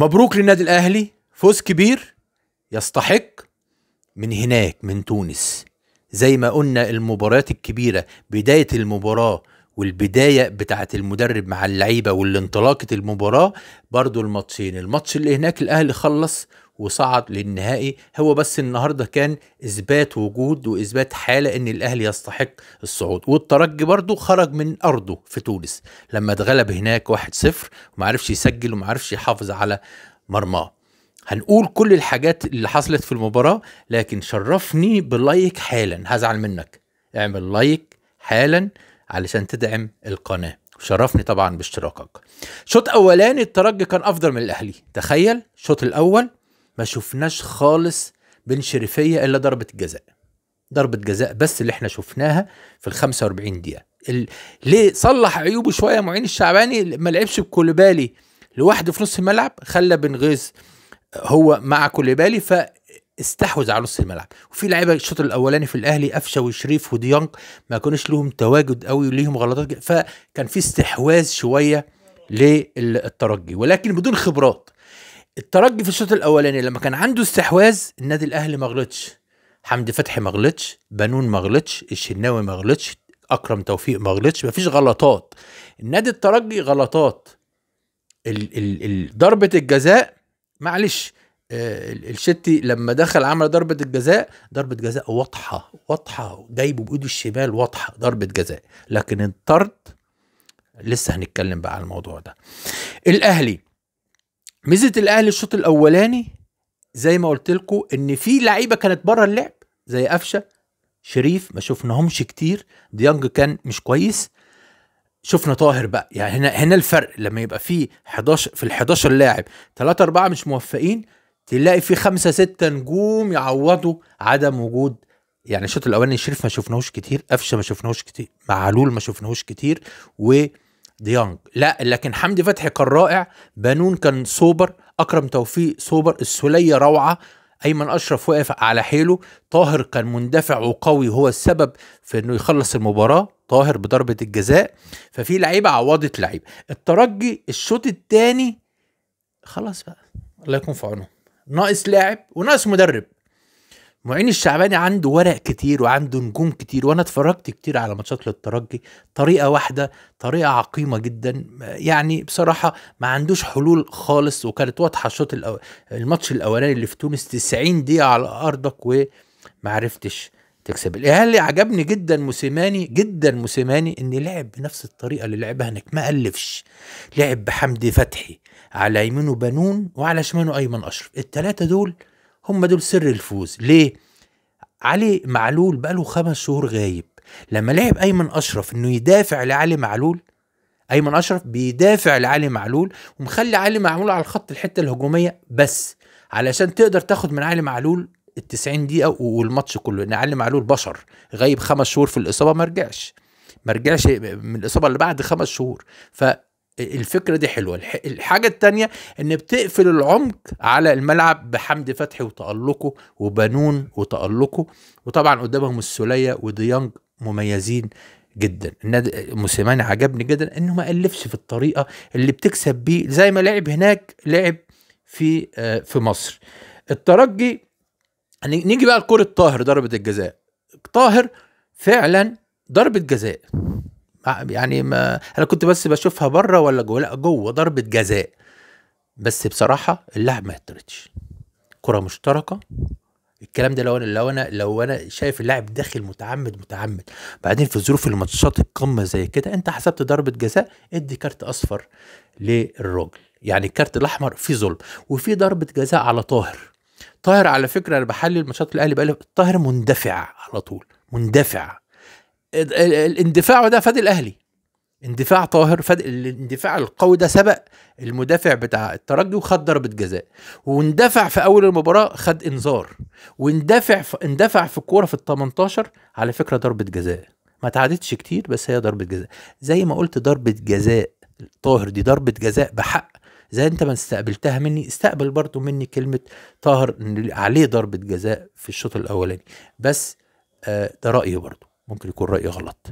مبروك للنادي الاهلي فوز كبير يستحق من هناك من تونس زي ما قلنا المباريات الكبيره بدايه المباراه والبدايه بتاعه المدرب مع اللعيبه والانطلاقه المباراه برضو الماتشين الماتش اللي هناك الاهلي خلص وصعد للنهائي هو بس النهارده كان اثبات وجود واثبات حاله ان الاهلي يستحق الصعود والترجي برضه خرج من ارضه في تونس لما اتغلب هناك 1-0 وما عرفش يسجل وما عرفش يحافظ على مرماه هنقول كل الحاجات اللي حصلت في المباراه لكن شرفني بلايك حالا هزعل منك اعمل لايك حالا علشان تدعم القناه شرفني طبعا باشتراكك شوط اولاني الترجي كان افضل من الاهلي تخيل الشوط الاول ما شفناش خالص بن شريفيه الا ضربه الجزاء ضربه جزاء بس اللي احنا شفناها في ال 45 دقيقه ال... ليه صلح عيوبه شويه معين الشعباني ما لعبش بكوليبالي لوحده في نص الملعب خلى بن غيز هو مع كوليبالي ف استحوذ على نص الملعب وفي لعيبه الشوط الاولاني في الاهلي قفشه وشريف وديانج ما كانوش لهم تواجد قوي وليهم غلطات فكان في استحواذ شويه للترجي ولكن بدون خبرات الترجي في الشوط الاولاني لما كان عنده استحواذ النادي الاهلي ما غلطش حمدي فتحي ما غلطش بنون ما غلطش الشناوي ما غلطش اكرم توفيق ما غلطش مفيش غلطات النادي الترجي غلطات ال ال ال ضربه الجزاء معلش آه، الشتي لما دخل عمل ضربة الجزاء ضربة جزاء واضحة واضحة جايبه بإيده الشمال واضحة ضربة جزاء لكن الطرد لسه هنتكلم بقى على الموضوع ده الأهلي ميزه الاهلي الشوط الاولاني زي ما قلت لكم ان في لعيبه كانت بره اللعب زي قفشه شريف ما شفناهمش كتير ديانج كان مش كويس شفنا طاهر بقى يعني هنا هنا الفرق لما يبقى في 11 في ال 11 لاعب 3 4 مش موفقين تلاقي في 5 6 نجوم يعوضوا عدم وجود يعني الشوط الاولاني شريف ما شفناهوش كتير قفشه ما شفناهوش كتير معلول ما شفناهوش كتير و ديانج لا لكن حمدي فتحي كان رائع بنون كان سوبر اكرم توفيق سوبر السوليه روعه ايمن اشرف وقف على حيله طاهر كان مندفع وقوي هو السبب في انه يخلص المباراه طاهر بضربه الجزاء ففي لعيبه عوضت لعيبه الترجي الشوط الثاني خلاص بقى الله يكون في عونهم ناقص لاعب وناقص مدرب معين الشعباني عنده ورق كتير وعنده نجوم كتير وانا اتفرجت كتير على ماتشات للترجي طريقه واحده طريقه عقيمه جدا يعني بصراحه ما عندوش حلول خالص وكانت واضحه الشوط الأو... الماتش الاولاني اللي في تونس 90 دقيقه على ارضك وما عرفتش تكسب الاهلي عجبني جدا موسيماني جدا موسيماني ان لعب بنفس الطريقه اللي لعبها هناك ما الفش لعب بحمدي فتحي على يمينه بنون وعلى شماله ايمن اشرف الثلاثه دول هم دول سر الفوز ليه علي معلول بقاله خمس شهور غايب لما لعب ايمن اشرف انه يدافع لعلي معلول ايمن اشرف بيدافع لعلي معلول ومخلي علي معلول على الخط الحته الهجوميه بس علشان تقدر تاخد من علي معلول ال 90 دقيقه والماتش كله ان علي معلول بشر غايب خمس شهور في الاصابه ما رجعش ما رجعش من الاصابه اللي بعد خمس شهور ف الفكرة دي حلوة الحاجة التانية ان بتقفل العمق على الملعب بحمد فتحي وتألقه وبنون وتألقه وطبعا قدامهم السولية وديانج مميزين جدا النادي موسيماني عجبني جدا انه ما الفش في الطريقه اللي بتكسب بيه زي ما لعب هناك لعب في آه، في مصر الترجي يعني نيجي بقى لكره طاهر ضربه الجزاء طاهر فعلا ضربه جزاء يعني ما انا كنت بس بشوفها بره ولا جوه لا جوه ضربه جزاء بس بصراحه اللاعب ما يطردش كره مشتركه الكلام ده لو انا لو انا لو انا شايف اللاعب داخل متعمد متعمد بعدين في ظروف الماتشات القمه زي كده انت حسبت ضربه جزاء ادي كارت اصفر للراجل يعني الكارت الاحمر في ظلم وفي ضربه جزاء على طاهر طاهر على فكره انا بحلل ماتشات الاهلي بقالي طاهر مندفع على طول مندفع الاندفاع ده فاد الاهلي اندفاع طاهر فد... الاندفاع القوي ده سبق المدافع بتاع الترجي وخد ضربه جزاء واندفع في اول المباراه خد انذار واندفع في... اندفع في الكوره في ال 18 على فكره ضربه جزاء ما تعادتش كتير بس هي ضربه جزاء زي ما قلت ضربه جزاء طاهر دي ضربه جزاء بحق زي انت ما استقبلتها مني استقبل برضو مني كلمه طاهر عليه ضربه جزاء في الشوط الاولاني بس آه ده رايي برضو ممكن يكون رأيي غلط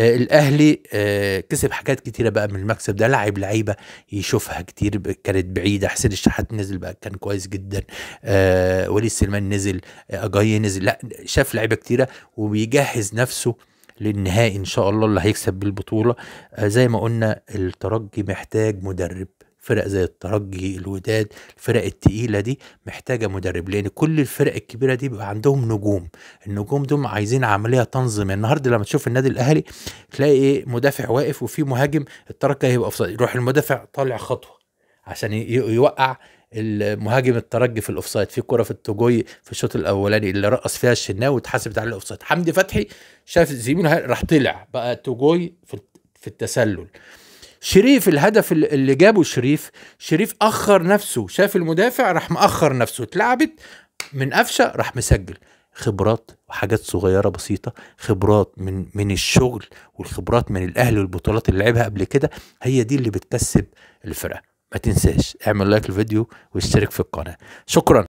آه، الاهلي آه، كسب حاجات كتيره بقى من المكسب ده لعب لعيبه يشوفها كتير كانت بعيده حسين الشحات نزل بقى كان كويس جدا ولي آه، وليد سليمان نزل اجاي نزل لا شاف لعيبه كتيره وبيجهز نفسه للنهائي ان شاء الله اللي هيكسب بالبطوله زي ما قلنا الترجي محتاج مدرب فرق زي الترجي الوداد الفرق التقيله دي محتاجه مدرب لان كل الفرق الكبيره دي بيبقى عندهم نجوم النجوم دول عايزين عمليه تنظيميه النهارده لما تشوف النادي الاهلي تلاقي ايه مدافع واقف وفي مهاجم الترجي هيبقى اوفسايد يروح المدافع طالع خطوه عشان يوقع المهاجم الترجي في الاوفسايد في كره في التوجوي في الشوط الاولاني اللي رقص فيها الشناوي واتحسبت عليه الاوفسايد حمدي فتحي شاف زميله راح طلع بقى توجوي في التسلل شريف الهدف اللي جابه شريف شريف اخر نفسه شاف المدافع راح مأخر نفسه اتلعبت من قفشه راح مسجل خبرات وحاجات صغيره بسيطه خبرات من من الشغل والخبرات من الاهلي والبطولات اللي لعبها قبل كده هي دي اللي بتكسب الفرقه ما تنساش اعمل لايك للفيديو واشترك في القناه شكرا